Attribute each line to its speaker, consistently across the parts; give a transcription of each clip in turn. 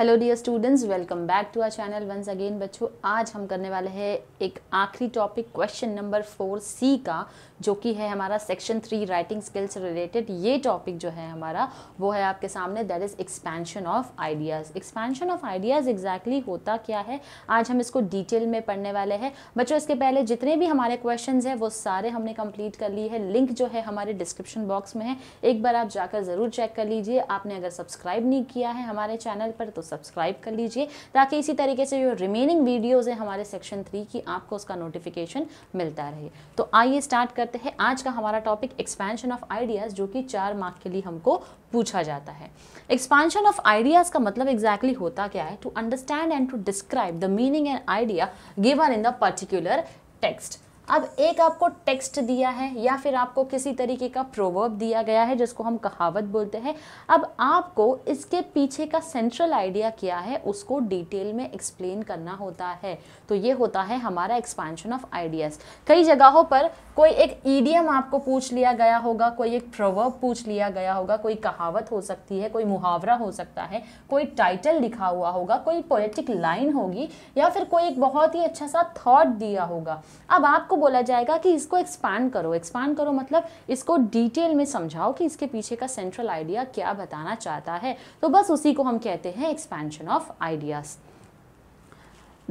Speaker 1: Hello dear students welcome back to our channel once again बच्चों आज हम करने वाले हैं एक आखिरी topic question number four C का जो कि है हमारा section three writing skills related ये टॉपिक जो है हमारा वो है आपके सामने that is expansion of ideas expansion of ideas exactly होता क्या है आज हम इसको डिटेल में पढ़ने वाले हैं बच्चों इसके पहले जितने भी हमारे क्वेश्चन हैं वो सारे हमने कंप्लीट कर लिए हैं लिंक जो है हमारे डिस्क्रिप्शन बॉक्स में है एक बार आप जाकर ज़रूर चेक कर लीजिए आपने अगर सब्सक्राइब नहीं किया है हमारे चैनल पर तो सब्सक्राइब कर लीजिए ताकि इसी तरीके से जो रिमेनिंग वीडियोज़ हैं हमारे सेक्शन थ्री की आपको उसका नोटिफिकेशन मिलता रहे तो आइए स्टार्ट कर करते हैं आज का हमारा टॉपिक एक्सपेंशन ऑफ आइडियाज़ जो कि चार मार्क के लिए हमको पूछा जाता है एक्सपेंशन ऑफ आइडियाज़ का मतलब एग्जैक्टली exactly होता क्या है to understand and to describe the meaning and idea given in the particular text अब एक आपको टेक्स्ट दिया है या फिर आपको किसी तरीके का प्रोवर्ब दिया गया है जिसको हम कहावत बोलते हैं अब आपको इसके पीछे का सेंट्रल आइडिया क्या है उसको डिटेल में एक्सप्लेन करना होता है तो ये होता है हमारा एक्सपेंशन ऑफ आइडियाज़ कई जगहों पर कोई एक ईडियम आपको पूछ लिया गया होगा कोई एक प्रोवर्ब पूछ लिया गया होगा कोई कहावत हो सकती है कोई मुहावरा हो सकता है कोई टाइटल लिखा हुआ होगा कोई पोएटिक लाइन होगी या फिर कोई एक बहुत ही अच्छा सा थॉट दिया होगा अब आपको बोला जाएगा कि इसको एक्सपांड करो एक्सपांड करो मतलब इसको डिटेल में समझाओ कि इसके पीछे का सेंट्रल आइडिया क्या बताना चाहता है तो बस उसी को हम कहते हैं expansion of ideas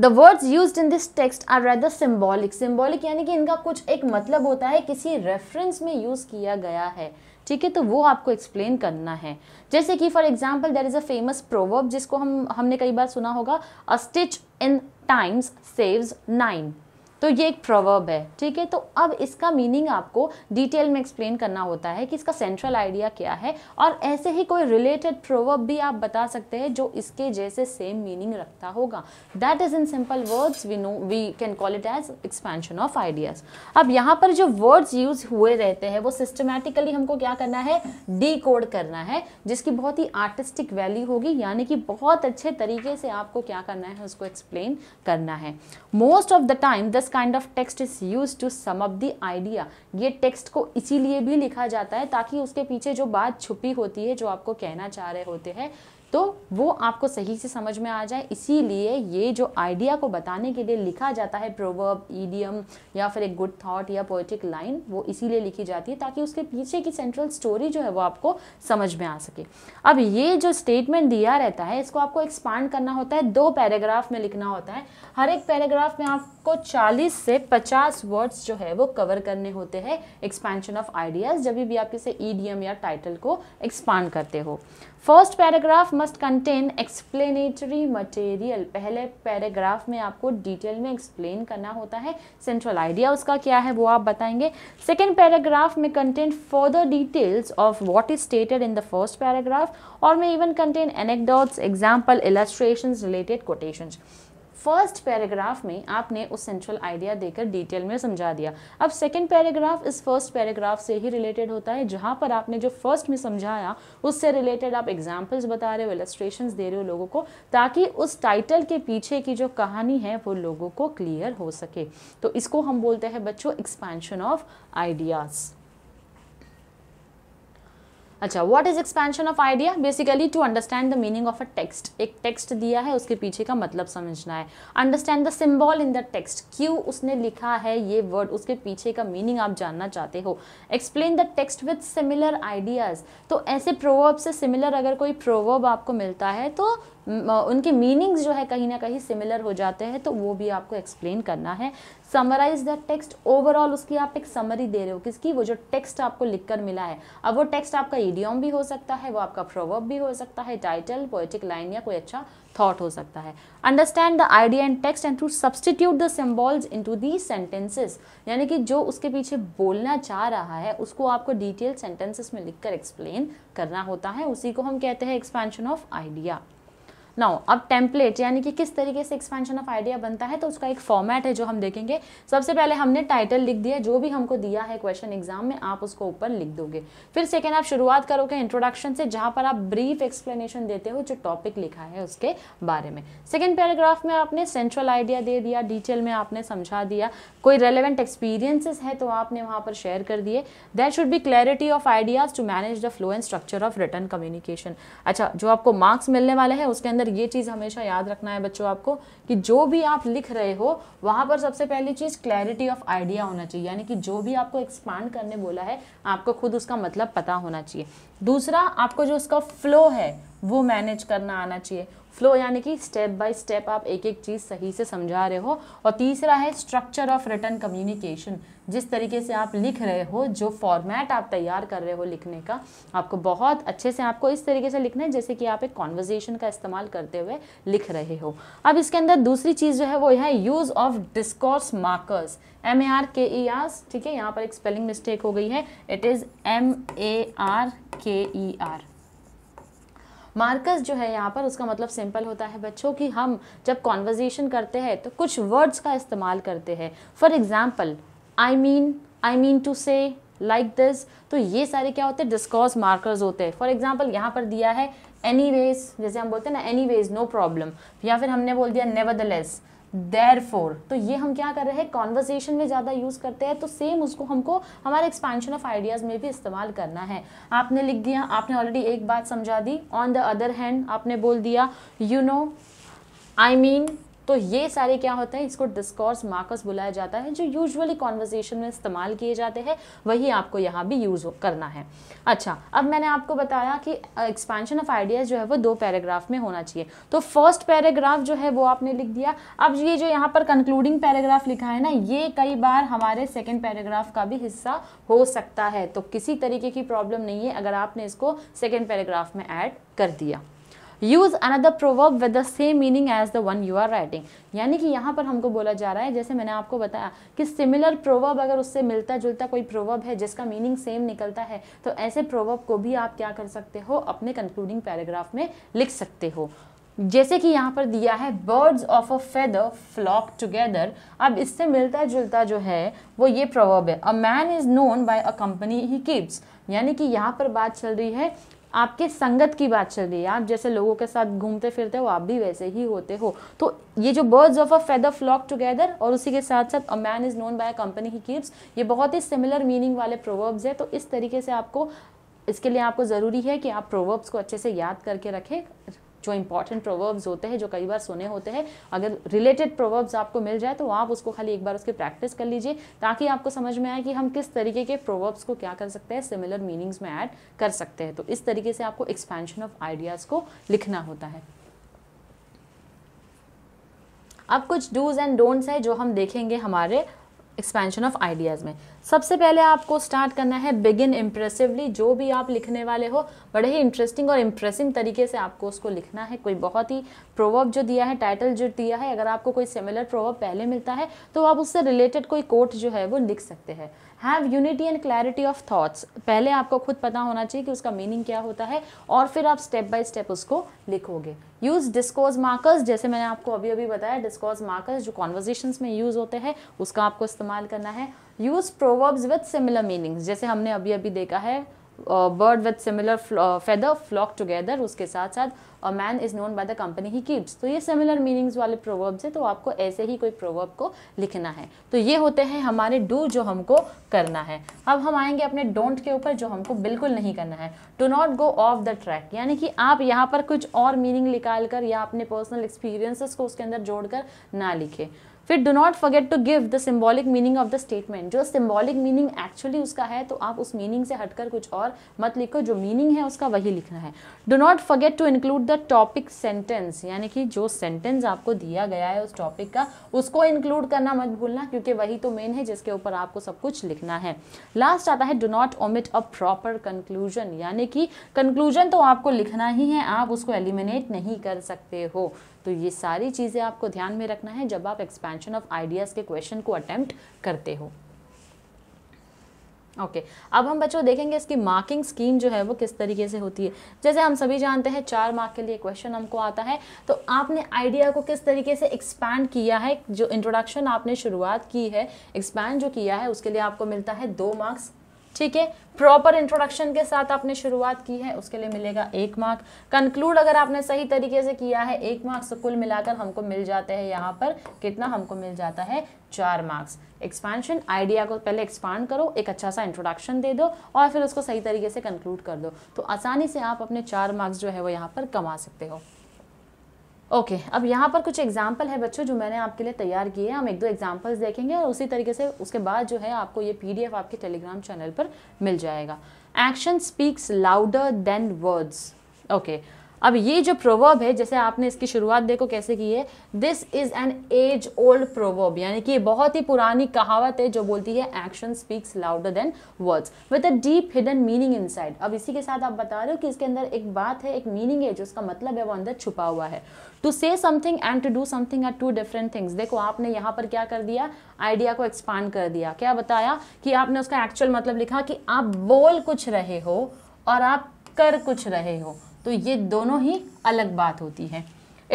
Speaker 1: the words use in this text are rather symbolic symbolic यानी कि इनका कुछ एक मतलब होता है किसी रेफरेंस में यूज़ किया गया है ठीक है तो वो आपको एक्सप्लेन करना है जैसे कि for example there is a famous proverb जिसको हम हमने कई बार सुना होगा a stitch in times saves nine तो ये एक प्रोवर्ब है ठीक है तो अब इसका मीनिंग आपको डिटेल में एक्सप्लेन करना होता है कि इसका सेंट्रल आइडिया क्या है और ऐसे ही कोई रिलेटेड प्रोवर्ब भी आप बता सकते हैं जो इसके जैसे सेम मीनिंग रखता होगा that is in simple words we know we can call it as expansion of ideas अब यहाँ पर जो वर्ड्स यूज हुए रहते हैं वो सिस्टमेटिकली हमको क्या करना है डी करना है जिसकी बहुत ही आर्टिस्टिक वैल्यू होगी यानी कि बहुत अच्छे तरीके से आपको क्या करना है उसको एक्सप्लेन करना है most of the time this kind of text is use to sum up the idea ये टेक्स्ट को इसीलिए भी लिखा जाता है ताकि उसके पीछे जो बात छुपी होती है जो आपको कहना चाह रहे होते हैं तो वो आपको सही से समझ में आ जाए इसीलिए ये जो आइडिया को बताने के लिए लिखा जाता है प्रोवर्ब ईडियम या फिर एक गुड थॉट या पोइटिक लाइन वो इसीलिए लिखी जाती है ताकि उसके पीछे की सेंट्रल स्टोरी जो है वो आपको समझ में आ सके अब ये जो स्टेटमेंट दिया रहता है इसको आपको एक्सपांड करना होता है दो पैराग्राफ में लिखना होता है हर एक पैराग्राफ में आप आपको 40 से 50 वर्ड्स जो है वो कवर करने होते हैं एक्सपेंशन ऑफ आइडियाज़ जब भी आप किसी ईडीएम या टाइटल को एक्सपांड करते हो first paragraph must contain explanatory material पहले पैराग्राफ में आपको डिटेल में एक्सप्लेन करना होता है सेंट्रल आइडिया उसका क्या है वो आप बताएंगे सेकेंड पैराग्राफ में content further details of what is stated in the first paragraph और may even contain anecdotes example illustration related quotations first paragraph में आपने उस सेंट्रल आइडिया देकर डिटेल में समझा दिया अब सेकेंड पैराग्राफ इस फर्स्ट पैराग्राफ से ही रिलेटेड होता है जहाँ पर आपने जो फर्स्ट में समझाया उससे रिलेटेड आप एग्जाम्पल्स बता रहे हो इलस्ट्रेशन दे रहे हो लोगों को ताकि उस टाइटल के पीछे की जो कहानी है वो लोगों को क्लियर हो सके तो इसको हम बोलते हैं बच्चों एक्सपेंशन ऑफ आइडियाज़ अच्छा what is expansion of idea basically to understand the meaning of a text एक टेक्स्ट दिया है उसके पीछे का मतलब समझना है understand the symbol in the text क्यों उसने लिखा है ये वर्ड उसके पीछे का मीनिंग आप जानना चाहते हो explain the text with similar ideas तो ऐसे प्रोवर्ब से सिमिलर अगर कोई प्रोवर्ब आपको मिलता है तो उनके मीनिंग्स जो है कहीं ना कहीं सिमिलर हो जाते हैं तो वो भी आपको एक्सप्लेन करना है समराइज द टेक्स्ट ओवरऑल उसकी आप एक समरी दे रहे हो किसकी वो जो टेक्स्ट आपको लिखकर मिला है अब वो टेक्स्ट आपका ईडियम भी हो सकता है वो आपका प्रोवर्ब भी हो सकता है टाइटल पोएटिक लाइन या कोई अच्छा थॉट हो सकता है understand the idea and text and to substitute the symbols into the sentences यानी कि जो उसके पीछे बोलना चाह रहा है उसको आपको डिटेल सेंटेंसेस में लिखकर एक्सप्लेन करना होता है उसी को हम कहते हैं एक्सपेंशन ऑफ आइडिया नाउ अब टेम्पलेट यानी कि किस तरीके से एक्सपेंशन ऑफ आइडिया बनता है तो उसका एक फॉर्मेट है जो हम देखेंगे सबसे पहले हमने टाइटल लिख दिया जो भी हमको दिया है क्वेश्चन एग्जाम में आप उसको ऊपर लिख दोगे फिर सेकेंड आप शुरुआत करोगे इंट्रोडक्शन से जहाँ पर आप ब्रीफ एक्सप्लेनेशन देते हो जो टॉपिक लिखा है उसके बारे में सेकेंड पैराग्राफ में आपने सेंट्रल आइडिया दे दिया डिटेल में आपने समझा दिया कोई रेलिवेंट एक्सपीरियंसिस है तो आपने वहाँ पर शेयर कर दिए there should be clarity of ideas to manage the flow and structure of written communication अच्छा जो आपको मार्क्स मिलने वाले हैं उसके अंदर पर ये चीज़ हमेशा याद रखना है बच्चों आपको कि जो भी आप लिख रहे हो वहाँ पर सबसे पहली चीज़ क्लैरिटी ऑफ आइडिया होना चाहिए यानी कि जो भी आपको एक्सपांड करने बोला है आपको खुद उसका मतलब पता होना चाहिए दूसरा आपको जो उसका फ्लो है वो मैनेज करना आना चाहिए फ्लो यानी कि स्टेप बाय स्टेप आप एक एक चीज़ सही से समझा रहे हो और तीसरा है स्ट्रक्चर ऑफ रिटर्न कम्युनिकेशन जिस तरीके से आप लिख रहे हो जो फॉर्मेट आप तैयार कर रहे हो लिखने का आपको बहुत अच्छे से आपको इस तरीके से लिखना है जैसे कि आप एक कॉन्वर्जेशन का इस्तेमाल करते हुए लिख रहे हो अब इसके अंदर दूसरी चीज़ जो है वो है use of discourse markers M A R K E are ठीक है यहाँ पर एक स्पेलिंग मिस्टेक हो गई है it is M A R K E are Marcus जो है यहाँ पर उसका मतलब सिंपल होता है बच्चों कि हम जब कॉन्वर्जेसन करते हैं तो कुछ वर्ड्स का इस्तेमाल करते हैं for example I mean I mean to say like this तो ये सारे क्या होते हैं डिस्कॉस मार्कर्स होते हैं फॉर एग्जाम्पल यहाँ पर दिया है एनी वेज जैसे हम बोलते हैं ना एनी वेज नो प्रॉब्लम या फिर हमने बोल दिया nevertheless therefore तो ये हम क्या कर रहे हैं कॉन्वर्जेशन में ज़्यादा यूज़ करते हैं तो सेम उसको हमको हमारे एक्सपेंशन ऑफ आइडियाज़ में भी इस्तेमाल करना है आपने लिख दिया आपने ऑलरेडी एक बात समझा दी ऑन द अदर हैंड आपने बोल दिया यू नो आई मीन तो ये सारे क्या होते हैं इसको डिस्कोर्स मार्कस बुलाया जाता है जो यूजुअली कॉन्वर्जेशन में इस्तेमाल किए जाते हैं वही आपको यहाँ भी यूज़ करना है अच्छा अब मैंने आपको बताया कि एक्सपेंशन ऑफ आइडियाज़ जो है वो दो पैराग्राफ में होना चाहिए तो फर्स्ट पैराग्राफ जो है वो आपने लिख दिया अब ये जो यहाँ पर कंक्लूडिंग पैराग्राफ लिखा है ना ये कई बार हमारे सेकेंड पैराग्राफ का भी हिस्सा हो सकता है तो किसी तरीके की प्रॉब्लम नहीं है अगर आपने इसको सेकेंड पैराग्राफ में ऐड कर दिया use another proverb with the same meaning as the one you are writing यानी कि यहाँ पर हमको बोला जा रहा है जैसे मैंने आपको बताया कि सिमिलर प्रोवर्ब अगर उससे मिलता जुलता कोई प्रोवर्ब है जिसका मीनिंग सेम निकलता है तो ऐसे प्रोवर्ब को भी आप क्या कर सकते हो अपने कंक्लूडिंग पैराग्राफ में लिख सकते हो जैसे कि यहाँ पर दिया है birds of a feather flock together अब इससे मिलता जुलता जो है वो ये प्रोवर्ब है a man is known by a company he keeps यानी कि यहाँ पर बात चल रही है आपके संगत की बात चल रही है आप जैसे लोगों के साथ घूमते फिरते हो आप भी वैसे ही होते हो तो ये जो birds of a feather flock together और उसी के साथ साथ a man is known by a company he keeps ये बहुत ही सिमिलर मीनिंग वाले प्रोवर्ब्स है तो इस तरीके से आपको इसके लिए आपको ज़रूरी है कि आप प्रोवर्ब्स को अच्छे से याद करके रखें जो इंपॉर्टेंट प्रोवर्ब्स होते हैं जो कई बार सुने होते हैं अगर रिलेटेड प्रोवर्ब्स आपको मिल जाए तो आप उसको खाली एक बार उसके प्रैक्टिस कर लीजिए ताकि आपको समझ में आए कि हम किस तरीके के प्रोवर्ब्स को क्या कर सकते हैं सिमिलर मीनिंग्स में ऐड कर सकते हैं तो इस तरीके से आपको एक्सपेंशन ऑफ आइडियाज़ को लिखना होता है अब कुछ डूज एंड डोंट्स है जो हम देखेंगे हमारे एक्सपेंशन ऑफ आइडियाज़ में सबसे पहले आपको स्टार्ट करना है बिगिन इम्प्रेसिवली जो भी आप लिखने वाले हो बड़े ही इंटरेस्टिंग और इम्प्रेसिंग तरीके से आपको उसको लिखना है कोई बहुत ही प्रोवर्ब जो दिया है टाइटल जो दिया है अगर आपको कोई सिमिलर प्रोवर्ब पहले मिलता है तो आप उससे रिलेटेड कोई कोट जो है वो लिख सकते हैं have unity and clarity of thoughts पहले आपको खुद पता होना चाहिए कि उसका मीनिंग क्या होता है और फिर आप स्टेप बाय स्टेप उसको लिखोगे यूज़ डिस्कोज मार्कर्स जैसे मैंने आपको अभी अभी बताया डिस्कोज मार्कर्स जो कॉन्वर्जेशन में यूज़ होते हैं उसका आपको इस्तेमाल करना है use proverbs with similar meanings जैसे हमने अभी अभी देखा है bird with similar feather flock together उसके साथ साथ a man is known by the company he keeps तो ये सिमिलर मीनिंग्स वाले प्रोवर्ब्स हैं तो आपको ऐसे ही कोई प्रोवर्ब को लिखना है तो ये होते हैं हमारे डू जो हमको करना है अब हम आएंगे अपने डोंट के ऊपर जो हमको बिल्कुल नहीं करना है to not go off the track यानी कि आप यहाँ पर कुछ और मीनिंग निकाल कर या अपने पर्सनल एक्सपीरियंसेस को उसके अंदर जोड़कर ना लिखें फिर do not forget to give the symbolic meaning of the statement जो सिम्बॉलिक मीनिंग एक्चुअली उसका है तो आप उस मीनिंग से हटकर कुछ और मत लिखो जो मीनिंग है उसका वही लिखना है do not forget to include the topic sentence यानी कि जो सेंटेंस आपको दिया गया है उस टॉपिक का उसको इंक्लूड करना मत भूलना क्योंकि वही तो मेन है जिसके ऊपर आपको सब कुछ लिखना है लास्ट आता है do not omit a proper conclusion यानी कि कंक्लूजन तो आपको लिखना ही है आप उसको एलिमिनेट नहीं कर सकते हो तो ये सारी चीज़ें आपको ध्यान में रखना है जब आप एक्सपेंशन ऑफ आइडियाज़ के क्वेश्चन को अटैम्प्ट करते हो ओके okay. अब हम बच्चों देखेंगे इसकी मार्किंग स्कीम जो है वो किस तरीके से होती है जैसे हम सभी जानते हैं चार मार्क के लिए क्वेश्चन हमको आता है तो आपने आइडिया को किस तरीके से एक्सपैंड किया है जो इंट्रोडक्शन आपने शुरुआत की है एक्सपैंड जो किया है उसके लिए आपको मिलता है दो मार्क्स ठीक है प्रॉपर इंट्रोडक्शन के साथ आपने शुरुआत की है उसके लिए मिलेगा एक मार्क कंक्लूड अगर आपने सही तरीके से किया है एक मार्क्स कुल मिलाकर हमको मिल जाते हैं यहाँ पर कितना हमको मिल जाता है चार मार्क्स एक्सपेंशन आइडिया को पहले एक्सपांड करो एक अच्छा सा इंट्रोडक्शन दे दो और फिर उसको सही तरीके से कंक्लूड कर दो तो आसानी से आप अपने चार मार्क्स जो है वो यहाँ पर कमा सकते हो ओके okay, अब यहाँ पर कुछ एग्जाम्पल है बच्चों जो मैंने आपके लिए तैयार किए हैं हम एक दो एग्जाम्पल्स देखेंगे और उसी तरीके से उसके बाद जो है आपको ये पीडीएफ आपके टेलीग्राम चैनल पर मिल जाएगा action speaks louder than words okay अब ये जो प्रोवर्ब है जैसे आपने इसकी शुरुआत देखो कैसे की है this is an age old proverb यानी कि बहुत ही पुरानी कहावत है जो बोलती है action speaks louder than words with a deep hidden meaning inside अब इसी के साथ आप बता रहे हो कि इसके अंदर एक बात है एक मीनिंग है जो उसका मतलब है वो अंदर छुपा हुआ है to say something and to do something are two different things देखो आपने यहाँ पर क्या कर दिया आइडिया को एक्सपांड कर दिया क्या बताया कि आपने उसका एक्चुअल मतलब लिखा कि आप बोल कुछ रहे हो और आप कर कुछ रहे हो तो ये दोनों ही अलग बात होती है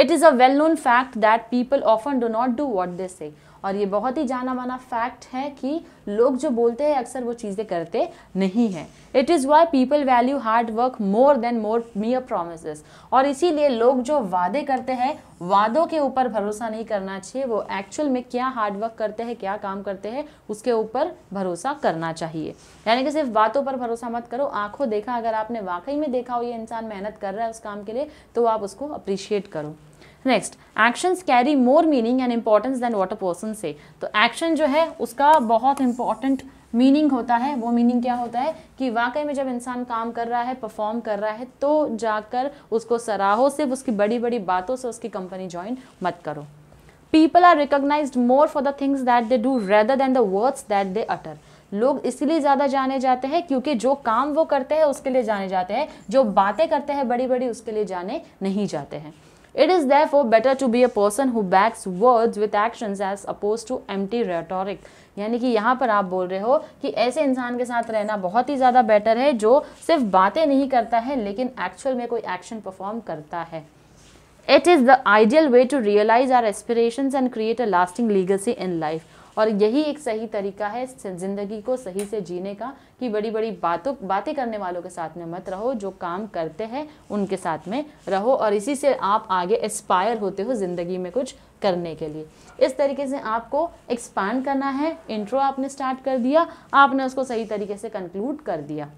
Speaker 1: it is a well known fact that people often do not do what they say और ये बहुत ही जाना माना फैक्ट है कि लोग जो बोलते हैं अक्सर वो चीज़ें करते नहीं हैं it is why people value hard work more than more mere promise और इसीलिए लोग जो वादे करते हैं वादों के ऊपर भरोसा नहीं करना चाहिए वो एक्चुअल में क्या हार्ड वर्क करते हैं क्या काम करते हैं उसके ऊपर भरोसा करना चाहिए यानी कि सिर्फ बातों पर भरोसा मत करो आंखों देखा अगर आपने वाकई में देखा हो ये इंसान मेहनत कर रहा है उस काम के लिए तो आप उसको अप्रिशिएट करो next actions carry more meaning and importance than what a person say तो एक्शन जो है उसका बहुत इम्पॉर्टेंट मीनिंग होता है वो मीनिंग क्या होता है कि वाकई में जब इंसान काम कर रहा है परफॉर्म कर रहा है तो जाकर उसको सराहो सिर्फ उसकी बड़ी बड़ी बातों से उसकी कंपनी ज्वाइन मत करो people are recognise more for the things that they do rather than the words that they utter लोग इसलिए ज़्यादा जाने जाते हैं क्योंकि जो काम वो करते हैं उसके लिए जाने जाते हैं जो बातें करते हैं बड़ी बड़ी उसके लिए जाने नहीं जाते हैं It is therefore better to be a person who backs words with actions as opposed to empty rhetoric. यानी कि यहाँ पर आप बोल रहे हो कि ऐसे इंसान के साथ रहना बहुत ही ज़्यादा बेटर है जो सिर्फ बातें नहीं करता है लेकिन एक्चुअल में कोई एक्शन परफॉर्म करता है it is the ideal way to realise our aspirations and create a lasting legacy in life और यही एक सही तरीका है ज़िंदगी को सही से जीने का कि बड़ी बड़ी बातों बातें करने वालों के साथ में मत रहो जो काम करते हैं उनके साथ में रहो और इसी से आप आगे एस्पायर होते हो ज़िंदगी में कुछ करने के लिए इस तरीके से आपको एक्सपांड करना है इंट्रो आपने स्टार्ट कर दिया आपने उसको सही तरीके से कंक्लूड कर दिया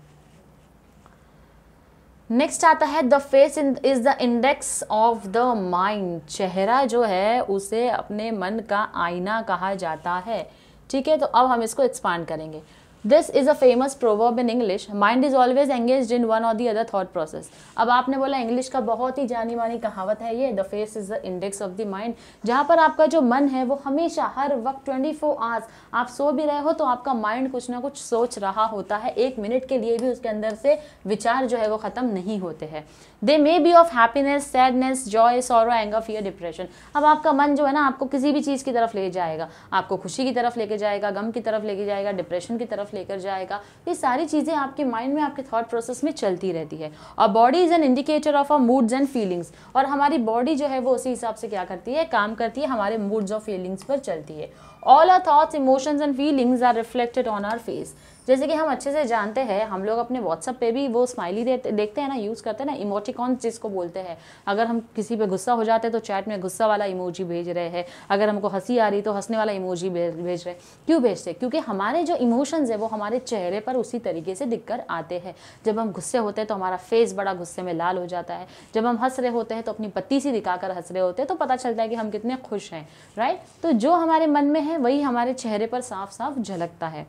Speaker 1: नेक्स्ट आता है the face in is the index of the mind चेहरा जो है उसे अपने मन का आईना कहा जाता है ठीक है तो अब हम इसको एक्सपांड करेंगे this is a famous proverb in English mind is always engage in one or the other thought process अब आपने बोला इंग्लिश का बहुत ही जानी मानी कहावत है ये the face is the index of the mind जहाँ पर आपका जो मन है वो हमेशा हर वक्त ट्वेंटी फोर आवर्स आप सो भी रहे हो तो आपका माइंड कुछ ना कुछ सोच रहा होता है एक मिनट के लिए भी उसके अंदर से विचार जो है वो ख़त्म नहीं होते हैं they may be of happiness sadness joy sorrow anger fear depression अब आपका मन जो है ना आपको किसी भी चीज़ की तरफ ले जाएगा आपको खुशी की तरफ लेके जाएगा गम की तरफ लेके जाएगा डिप्रेशन की तरफ लेकर जाएगा ये सारी चीज़ें आपके माइंड में आपके थाट प्रोसेस में चलती रहती है और body is an indicator of our moods and feelings और हमारी बॉडी जो है वो उसी हिसाब से क्या करती है काम करती है हमारे मूड्स और फीलिंग्स पर चलती है all our thoughts emotions and feelings are reflected on our face जैसे कि हम अच्छे से जानते हैं हम लोग अपने व्हाट्सअप पे भी वो स्माइली देते देखते हैं ना यूज़ करते हैं ना इमोटिकॉन्स जिसको बोलते हैं अगर हम किसी पे गुस्सा हो जाते हैं तो चैट में गुस्सा वाला इमोजी भेज रहे हैं अगर हमको हंसी आ रही तो हंसने वाला इमोजी भेज रहे क्यों भेजते हैं क्योंकि हमारे जो इमोशंस है वो हमारे चेहरे पर उसी तरीके से दिख कर आते हैं जब हम गुस्से होते हैं तो हमारा फेस बड़ा गुस्से में लाल हो जाता है जब हम हंस रहे होते हैं तो अपनी पत्ती सी दिखाकर हंस रहे होते हैं तो पता चलता है कि हम कितने खुश हैं राइट तो जो हमारे मन में है हैं वही हमारे चेहरे पर साफ साफ झलकता है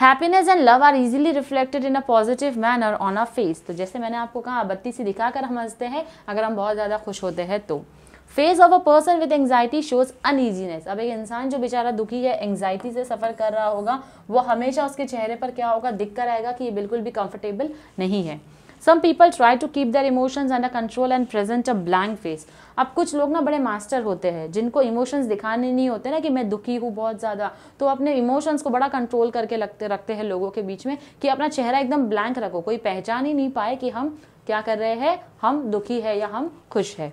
Speaker 1: happiness and love are easily reflected in a positive manner on a face तो जैसे मैंने आपको कहा बत्ती सी दिखाकर हम हंसते हैं अगर हम बहुत ज़्यादा खुश होते हैं तो face of a person with anxiety shows uneasiness अब एक इंसान जो बेचारा दुखी है एंगजाइटी से सफ़र कर रहा होगा वो हमेशा उसके चेहरे पर क्या होगा दिख कर आएगा कि ये बिल्कुल भी कंफर्टेबल नहीं है some people try to keep their emotions under control and present a blank face अब कुछ लोग ना बड़े मास्टर होते हैं जिनको इमोशंस दिखाने नहीं होते ना कि मैं दुखी हूँ बहुत ज़्यादा तो अपने इमोशंस को बड़ा कंट्रोल करके लगते रखते हैं लोगों के बीच में कि अपना चेहरा एकदम ब्लैंक रखो कोई पहचान ही नहीं पाए कि हम क्या कर रहे हैं हम दुखी है या हम खुश है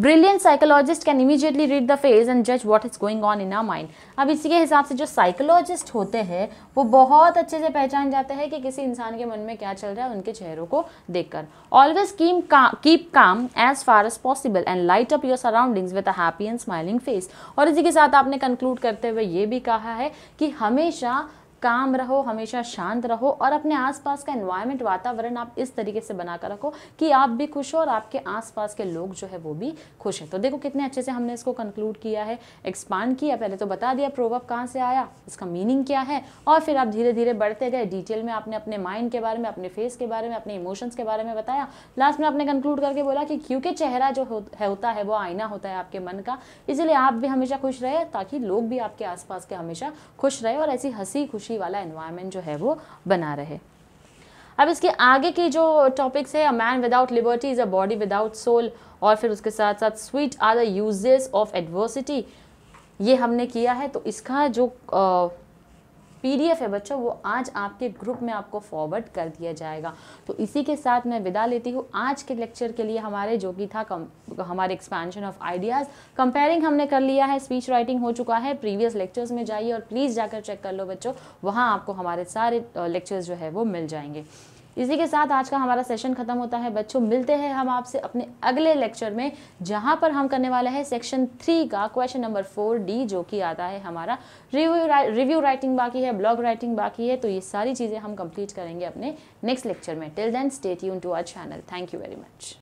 Speaker 1: brilliant psychologist can immediately read the face and जज what is going on in our mind अब इसी के हिसाब से जो साइकोलॉजिस्ट होते हैं वो बहुत अच्छे से पहचान जाते हैं कि किसी इंसान के मन में क्या चल रहा है उनके चेहरों को देखकर always keep calm as far as possible and light up your surroundings with a happy and smiling face और इसी के साथ आपने कंक्लूड करते हुए ये भी कहा है कि हमेशा काम रहो हमेशा शांत रहो और अपने आसपास का एनवायरमेंट वातावरण आप इस तरीके से बनाकर रखो कि आप भी खुश हो और आपके आसपास के लोग जो है वो भी खुश हैं तो देखो कितने अच्छे से हमने इसको कंक्लूड किया है एक्सपांड किया पहले तो बता दिया प्रोवर्ब कहाँ से आया इसका मीनिंग क्या है और फिर आप धीरे धीरे बढ़ते गए डिटेल में आपने अपने माइंड के बारे में अपने फेस के बारे में अपने इमोशंस के बारे में बताया लास्ट में आपने कंक्लूड करके बोला कि क्योंकि चेहरा जो होता है वो आईना होता है आपके मन का इसीलिए आप भी हमेशा खुश रहे ताकि लोग भी आपके आसपास के हमेशा खुश रहे और ऐसी हंसी खुशी खुशी वाला एनवायरमेंट जो है वो बना रहे अब इसके आगे की जो टॉपिक्स है a man without liberty is a body without soul और फिर उसके साथ साथ sweet are the uses of adversity ये हमने किया है तो इसका जो पीडीएफ है बच्चों वो आज आपके ग्रुप में आपको फॉरवर्ड कर दिया जाएगा तो इसी के साथ मैं विदा लेती हूँ आज के लेक्चर के लिए हमारे जो कि था हमारे एक्सपेंशन ऑफ आइडियाज़ कंपेयरिंग हमने कर लिया है स्पीच राइटिंग हो चुका है प्रीवियस लेक्चर्स में जाइए और प्लीज़ जाकर चेक कर लो बच्चों वहाँ आपको हमारे सारे लेक्चर्स जो है वो मिल जाएंगे इसी के साथ आज का हमारा सेशन खत्म होता है बच्चों मिलते हैं हम आपसे अपने अगले लेक्चर में जहाँ पर हम करने वाला है सेक्शन थ्री का क्वेश्चन नंबर फोर डी जो कि आता है हमारा रिव्यू रा, रिव्यू राइटिंग बाकी है ब्लॉग राइटिंग बाकी है तो ये सारी चीज़ें हम कंप्लीट करेंगे अपने नेक्स्ट लेक्चर में टिल देन स्टेट यून to our channel thank you very much